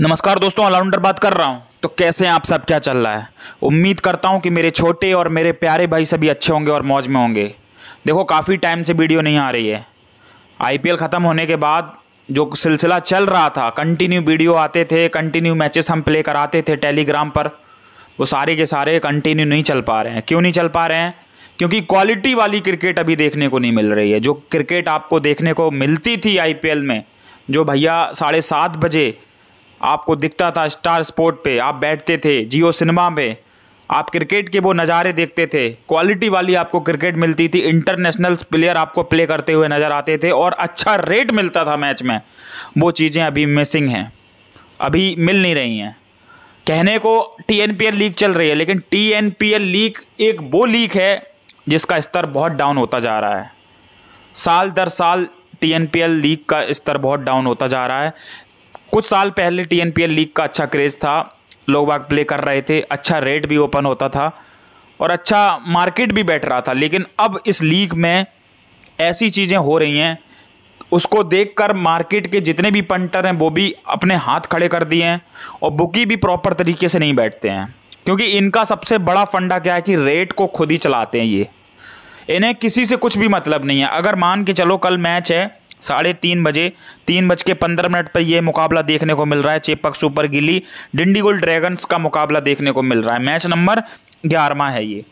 नमस्कार दोस्तों ऑलराउंडर बात कर रहा हूँ तो कैसे आप सब क्या चल रहा है उम्मीद करता हूँ कि मेरे छोटे और मेरे प्यारे भाई सभी अच्छे होंगे और मौज में होंगे देखो काफ़ी टाइम से वीडियो नहीं आ रही है आईपीएल ख़त्म होने के बाद जो सिलसिला चल रहा था कंटिन्यू वीडियो आते थे कंटिन्यू मैचेस हम प्ले कराते थे टेलीग्राम पर वो सारे के सारे कंटिन्यू नहीं चल पा रहे हैं क्यों नहीं चल पा रहे हैं क्योंकि क्वालिटी वाली क्रिकेट अभी देखने को नहीं मिल रही है जो क्रिकेट आपको देखने को मिलती थी आईपीएल में जो भैया साढ़े सात बजे आपको दिखता था स्टार स्पोर्ट पे आप बैठते थे जियो सिनेमा में आप क्रिकेट के वो नज़ारे देखते थे क्वालिटी वाली आपको क्रिकेट मिलती थी इंटरनेशनल प्लेयर आपको प्ले करते हुए नज़र आते थे और अच्छा रेट मिलता था मैच में वो चीज़ें अभी मिसिंग हैं अभी मिल नहीं रही हैं कहने को T N P L league चल रही है लेकिन T N P L league एक वो लीग है जिसका स्तर बहुत डाउन होता जा रहा है साल दर साल T N P L league का स्तर बहुत डाउन होता जा रहा है कुछ साल पहले टी लीग का अच्छा क्रेज़ था लोग बाग प्ले कर रहे थे अच्छा रेट भी ओपन होता था और अच्छा मार्केट भी बैठ रहा था लेकिन अब इस लीग में ऐसी चीज़ें हो रही हैं उसको देखकर मार्केट के जितने भी पंटर हैं वो भी अपने हाथ खड़े कर दिए हैं और बुकी भी प्रॉपर तरीके से नहीं बैठते हैं क्योंकि इनका सबसे बड़ा फंडा क्या है कि रेट को खुद ही चलाते हैं ये इन्हें किसी से कुछ भी मतलब नहीं है अगर मान के चलो कल मैच है साढ़े तीन बजे तीन बज के पंद्रह मिनट पर यह मुकाबला देखने को मिल रहा है चेपक सुपर गिली डिंडीगुल ड्रैगन्स का मुकाबला देखने को मिल रहा है मैच नंबर ग्यारहवा है ये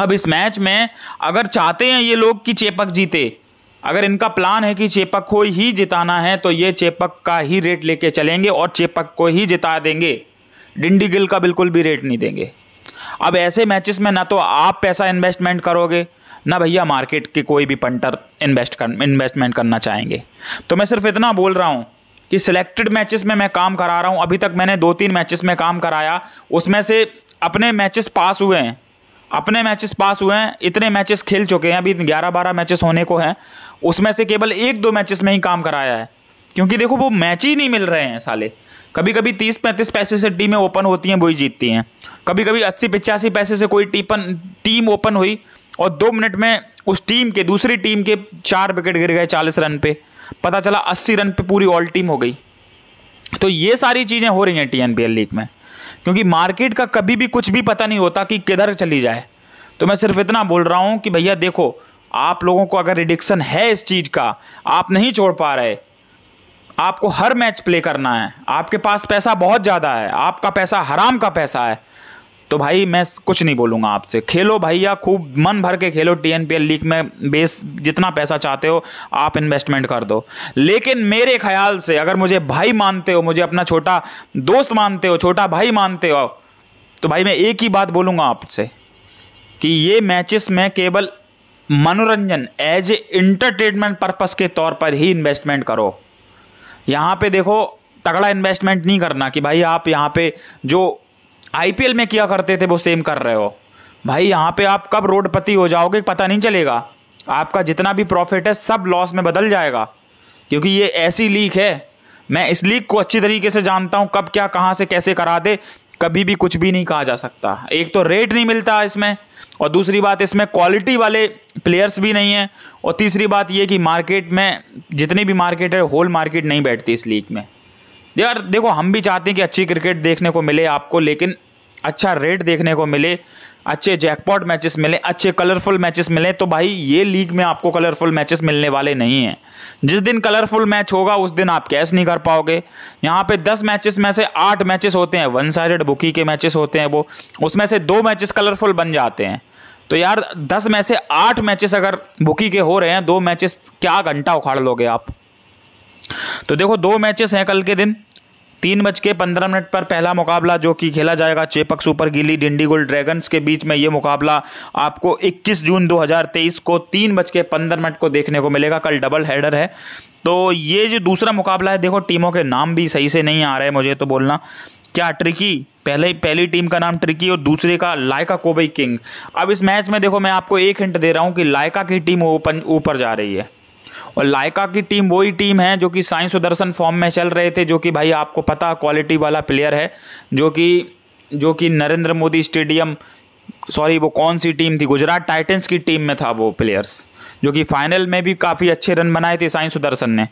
अब इस मैच में अगर चाहते हैं ये लोग कि चेपक जीते अगर इनका प्लान है कि चेपक को ही जिताना है तो ये चेपक का ही रेट लेके चलेंगे और चेपक को ही जिता देंगे डिंडी गिल का बिल्कुल भी रेट नहीं देंगे अब ऐसे मैचेस में ना तो आप पैसा इन्वेस्टमेंट करोगे ना भैया मार्केट के कोई भी पंटर इन्वेस्ट कर इन्वेस्टमेंट करना चाहेंगे तो मैं सिर्फ इतना बोल रहा हूँ कि सिलेक्टेड मैचेस में मैं काम करा रहा हूँ अभी तक मैंने दो तीन मैचेस में काम कराया उसमें से अपने मैचेस पास हुए हैं अपने मैचेस पास हुए हैं इतने मैचेस खेल चुके हैं अभी ग्यारह बारह मैचेस होने को हैं उसमें से केवल एक दो मैचेस में ही काम कराया है क्योंकि देखो वो मैच ही नहीं मिल रहे हैं साले कभी कभी तीस पैंतीस पैसे से टीमें ओपन होती हैं वही जीतती हैं कभी कभी अस्सी पिचासी पैसे से कोई टीपन टीम ओपन हुई और दो मिनट में उस टीम के दूसरी टीम के चार विकेट गिर गए चालीस रन पे पता चला अस्सी रन पे पूरी ऑल टीम हो गई तो ये सारी चीज़ें हो रही हैं टी एन लीग में क्योंकि मार्केट का कभी भी कुछ भी पता नहीं होता कि किधर चली जाए तो मैं सिर्फ इतना बोल रहा हूँ कि भैया देखो आप लोगों को अगर एडिक्शन है इस चीज़ का आप नहीं छोड़ पा रहे आपको हर मैच प्ले करना है आपके पास पैसा बहुत ज़्यादा है आपका पैसा हराम का पैसा है तो भाई मैं कुछ नहीं बोलूँगा आपसे खेलो भैया खूब मन भर के खेलो T N P L league में बेस जितना पैसा चाहते हो आप इन्वेस्टमेंट कर दो लेकिन मेरे ख्याल से अगर मुझे भाई मानते हो मुझे अपना छोटा दोस्त मानते हो छोटा भाई मानते हो तो भाई मैं एक ही बात बोलूँगा आपसे कि ये मैचेस में केवल मनोरंजन एज ए इंटरटेनमेंट पर्पस के तौर पर ही इन्वेस्टमेंट करो यहाँ पे देखो तगड़ा इन्वेस्टमेंट नहीं करना कि भाई आप यहाँ पे जो आईपीएल में किया करते थे वो सेम कर रहे हो भाई यहाँ पे आप कब रोडपति हो जाओगे पता नहीं चलेगा आपका जितना भी प्रॉफिट है सब लॉस में बदल जाएगा क्योंकि ये ऐसी लीक है मैं इस लीक को अच्छी तरीके से जानता हूँ कब क्या कहाँ से कैसे करा दे कभी भी कुछ भी नहीं कहा जा सकता एक तो रेट नहीं मिलता इसमें और दूसरी बात इसमें क्वालिटी वाले प्लेयर्स भी नहीं हैं और तीसरी बात ये कि मार्केट में जितनी भी मार्केट है होल मार्केट नहीं बैठती इस लीग में यार देखो हम भी चाहते हैं कि अच्छी क्रिकेट देखने को मिले आपको लेकिन अच्छा रेट देखने को मिले अच्छे जैकपॉट मैचेस मिले अच्छे कलरफुल मैचेस मिले तो भाई ये लीग में आपको कलरफुल मैचेस मिलने वाले नहीं हैं जिस दिन कलरफुल मैच होगा उस दिन आप कैश नहीं कर पाओगे यहाँ पे दस मैचेस में से आठ मैचेस होते हैं वन साइड बुकी के मैचेस होते हैं वो उसमें से दो मैचेस कलरफुल बन जाते हैं तो यार दस में से आठ मैचेस अगर बुकी के हो रहे हैं दो मैचेस क्या घंटा उखाड़ लोगे आप तो देखो दो मैचेस हैं कल के दिन तीन बज के पंद्रह मिनट पर पहला मुकाबला जो कि खेला जाएगा चेपक सुपर गिली डिंडीगुल ड्रैगन्स के बीच में ये मुकाबला आपको 21 जून 2023 को तीन बज के पंद्रह मिनट को देखने को मिलेगा कल डबल हेडर है तो ये जो दूसरा मुकाबला है देखो टीमों के नाम भी सही से नहीं आ रहे मुझे तो बोलना क्या ट्रिकी पहले पहली टीम का नाम ट्रिकी और दूसरे का लायका कोबई किंग अब इस मैच में देखो मैं आपको एक हिंट दे रहा हूँ कि लायका की टीम ऊपर जा रही है और लाइका की टीम वही टीम है जो कि साइंस और दर्शन फॉर्म में चल रहे थे जो कि भाई आपको पता क्वालिटी वाला प्लेयर है जो कि जो कि नरेंद्र मोदी स्टेडियम सॉरी वो कौन सी टीम थी गुजरात टाइटंस की टीम में था वो प्लेयर्स जो कि फाइनल में भी काफ़ी अच्छे रन बनाए थे साइंस सुदर्शन ने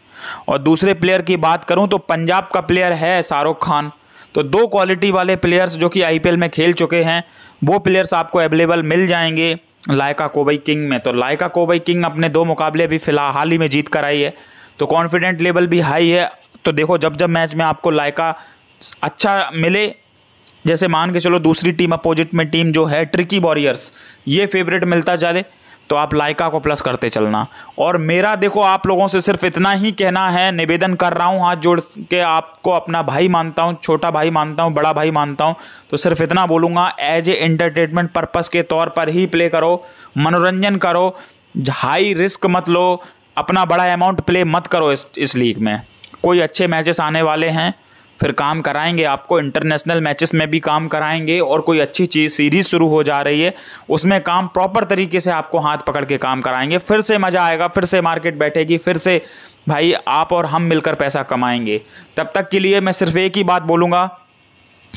और दूसरे प्लेयर की बात करूं तो पंजाब का प्लेयर है शाहरुख खान तो दो क्वालिटी वाले प्लेयर्स जो कि आईपीएल में खेल चुके हैं वो प्लेयर्स आपको अवेलेबल मिल जाएंगे लायका कोबई किंग में तो लायका कोबई किंग अपने दो मुकाबले भी फिलहाल हाल ही में जीत कर आई है तो कॉन्फिडेंट लेवल भी हाई है तो देखो जब जब मैच में आपको लायका अच्छा मिले जैसे मान के चलो दूसरी टीम अपोजिट में टीम जो है ट्रिकी वॉरियर्स ये फेवरेट मिलता जाए तो आप लाइका को प्लस करते चलना और मेरा देखो आप लोगों से सिर्फ इतना ही कहना है निवेदन कर रहा हूँ हाथ जोड़ के आपको अपना भाई मानता हूँ छोटा भाई मानता हूँ बड़ा भाई मानता हूँ तो सिर्फ इतना बोलूँगा एज ए एंटरटेनमेंट पर्पज़ के तौर पर ही प्ले करो मनोरंजन करो हाई रिस्क मत लो अपना बड़ा अमाउंट प्ले मत करो इस इस लीग में कोई अच्छे मैचेस आने वाले हैं फिर काम कराएंगे आपको इंटरनेशनल मैचेस में भी काम कराएंगे और कोई अच्छी चीज़ सीरीज शुरू हो जा रही है उसमें काम प्रॉपर तरीके से आपको हाथ पकड़ के काम कराएंगे फिर से मज़ा आएगा फिर से मार्केट बैठेगी फिर से भाई आप और हम मिलकर पैसा कमाएंगे तब तक के लिए मैं सिर्फ एक ही बात बोलूँगा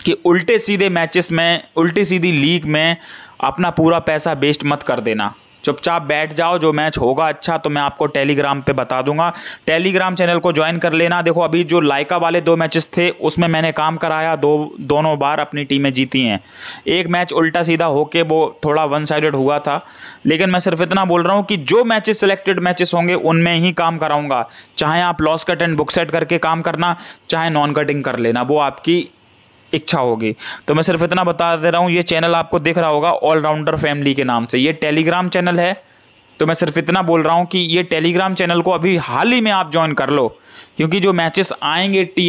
कि उल्टे सीधे मैचेस में उल्टी सीधी लीग में अपना पूरा पैसा वेस्ट मत कर देना चुपचाप बैठ जाओ जो मैच होगा अच्छा तो मैं आपको टेलीग्राम पे बता दूंगा टेलीग्राम चैनल को ज्वाइन कर लेना देखो अभी जो लाइका वाले दो मैचेस थे उसमें मैंने काम कराया दो दोनों बार अपनी टीमें जीती हैं एक मैच उल्टा सीधा होके वो थोड़ा वन साइडेड हुआ था लेकिन मैं सिर्फ इतना बोल रहा हूँ कि जो मैचेस सेलेक्टेड मैचेस होंगे उनमें ही काम कराऊंगा चाहे आप loss cut and book set करके काम करना चाहे नॉन कटिंग कर लेना वो आपकी इच्छा होगी तो मैं सिर्फ इतना बता दे रहा हूँ ये चैनल आपको दिख रहा होगा ऑलराउंडर फैमिली के नाम से ये टेलीग्राम चैनल है तो मैं सिर्फ इतना बोल रहा हूँ कि ये टेलीग्राम चैनल को अभी हाल ही में आप ज्वाइन कर लो क्योंकि जो मैचेस आएंगे टी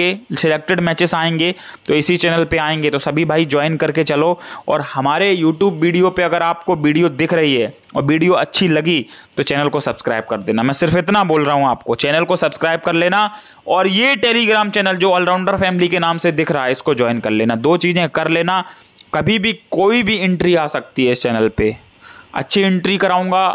के सिलेक्टेड मैचेस आएंगे तो इसी चैनल पे आएंगे तो सभी भाई ज्वाइन करके चलो और हमारे यूट्यूब वीडियो पे अगर आपको वीडियो दिख रही है और वीडियो अच्छी लगी तो चैनल को सब्सक्राइब कर देना मैं सिर्फ इतना बोल रहा हूँ आपको चैनल को सब्सक्राइब कर लेना और ये टेलीग्राम चैनल जो ऑलराउंडर फैमिली के नाम से दिख रहा है इसको ज्वाइन कर लेना दो चीज़ें कर लेना कभी भी कोई भी एंट्री आ सकती है इस चैनल पर अच्छी एंट्री कराऊंगा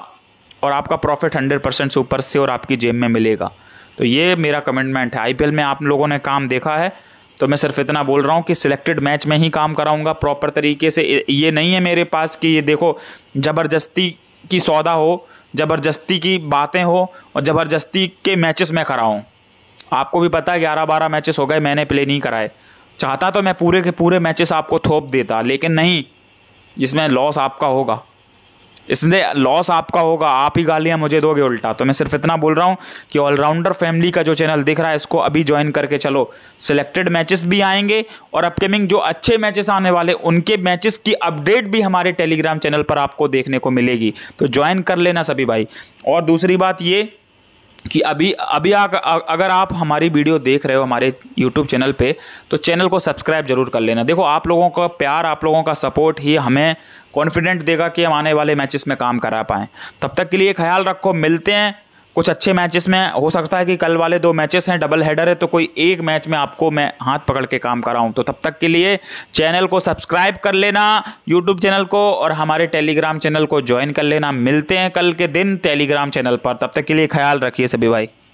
और आपका प्रॉफिट हंड्रेड परसेंट से ऊपर से और आपकी जेब में मिलेगा तो ये मेरा कमिटमेंट है आईपीएल में आप लोगों ने काम देखा है तो मैं सिर्फ इतना बोल रहा हूँ कि सिलेक्टेड मैच में ही काम कराऊंगा प्रॉपर तरीके से ये नहीं है मेरे पास कि ये देखो ज़बरदस्ती की सौदा हो ज़बरदस्ती की बातें हो और ज़बरदस्ती के मैचेस मैं कराऊँ आपको भी पता है ग्यारह बारह मैचेस हो गए मैंने प्ले नहीं कराए चाहता तो मैं पूरे के पूरे मैचेस आपको थोप देता लेकिन नहीं जिसमें लॉस आपका होगा इसलिए लॉस आपका होगा आप ही गालियाँ मुझे दोगे उल्टा तो मैं सिर्फ इतना बोल रहा हूँ कि ऑलराउंडर फैमिली का जो चैनल दिख रहा है इसको अभी ज्वाइन करके चलो सिलेक्टेड मैचेस भी आएंगे और अपकमिंग जो अच्छे मैचेस आने वाले उनके मैचेस की अपडेट भी हमारे टेलीग्राम चैनल पर आपको देखने को मिलेगी तो ज्वाइन कर लेना सभी भाई और दूसरी बात ये कि अभी अभी आ, अगर आप हमारी वीडियो देख रहे हो हमारे यूट्यूब चैनल पे तो चैनल को सब्सक्राइब जरूर कर लेना देखो आप लोगों का प्यार आप लोगों का सपोर्ट ही हमें कॉन्फिडेंट देगा कि हम आने वाले मैचेस में काम करा पाएँ तब तक के लिए ख्याल रखो मिलते हैं कुछ अच्छे मैचेस में हो सकता है कि कल वाले दो मैचेस हैं डबल हेडर है तो कोई एक मैच में आपको मैं हाथ पकड़ के काम कराऊं तो तब तक के लिए चैनल को सब्सक्राइब कर लेना यूट्यूब चैनल को और हमारे टेलीग्राम चैनल को ज्वाइन कर लेना मिलते हैं कल के दिन टेलीग्राम चैनल पर तब तक के लिए ख्याल रखिए सभी भाई